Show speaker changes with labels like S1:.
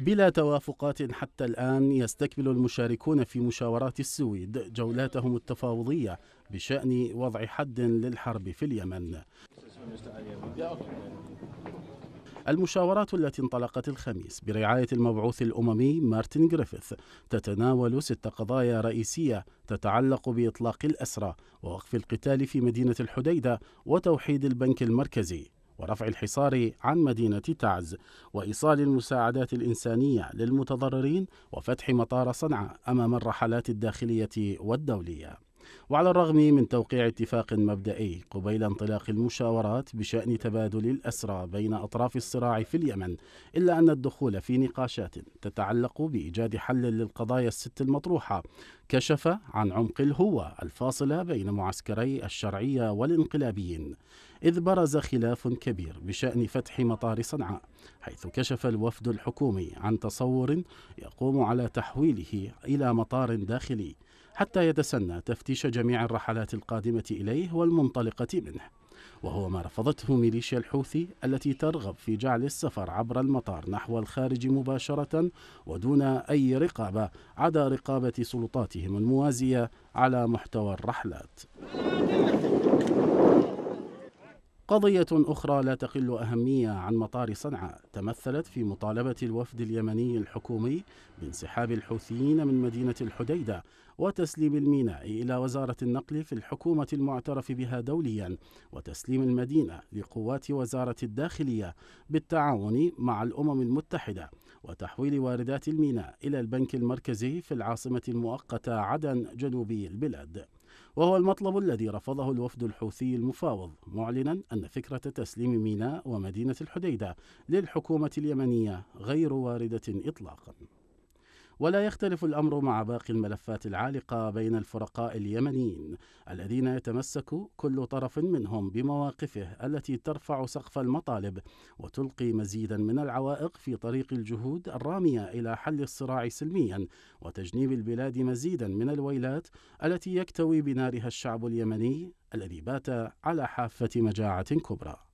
S1: بلا توافقات حتى الآن يستكمل المشاركون في مشاورات السويد جولاتهم التفاوضية بشأن وضع حد للحرب في اليمن المشاورات التي انطلقت الخميس برعاية المبعوث الأممي مارتن جريفيث تتناول ست قضايا رئيسية تتعلق بإطلاق الأسرى ووقف القتال في مدينة الحديدة وتوحيد البنك المركزي ورفع الحصار عن مدينة تعز وإيصال المساعدات الإنسانية للمتضررين وفتح مطار صنعاء أمام الرحلات الداخلية والدولية وعلى الرغم من توقيع اتفاق مبدئي قبيل انطلاق المشاورات بشأن تبادل الأسرى بين أطراف الصراع في اليمن إلا أن الدخول في نقاشات تتعلق بإيجاد حل للقضايا الست المطروحة كشف عن عمق الهوة الفاصلة بين معسكري الشرعية والانقلابيين إذ برز خلاف كبير بشأن فتح مطار صنعاء حيث كشف الوفد الحكومي عن تصور يقوم على تحويله إلى مطار داخلي حتى يتسنى تفتيش جميع الرحلات القادمة إليه والمنطلقة منه وهو ما رفضته ميليشيا الحوثي التي ترغب في جعل السفر عبر المطار نحو الخارج مباشرة ودون أي رقابة عدا رقابة سلطاتهم الموازية على محتوى الرحلات قضية أخرى لا تقل أهمية عن مطار صنعاء تمثلت في مطالبة الوفد اليمني الحكومي بانسحاب الحوثيين من مدينة الحديدة وتسليم الميناء إلى وزارة النقل في الحكومة المعترف بها دوليا وتسليم المدينة لقوات وزارة الداخلية بالتعاون مع الأمم المتحدة وتحويل واردات الميناء إلى البنك المركزي في العاصمة المؤقتة عدن جنوبي البلاد وهو المطلب الذي رفضه الوفد الحوثي المفاوض معلنا أن فكرة تسليم ميناء ومدينة الحديدة للحكومة اليمنية غير واردة إطلاقاً ولا يختلف الأمر مع باقي الملفات العالقة بين الفرقاء اليمنيين الذين يتمسك كل طرف منهم بمواقفه التي ترفع سقف المطالب وتلقي مزيدا من العوائق في طريق الجهود الرامية إلى حل الصراع سلميا وتجنيب البلاد مزيدا من الويلات التي يكتوي بنارها الشعب اليمني الذي بات على حافة مجاعة كبرى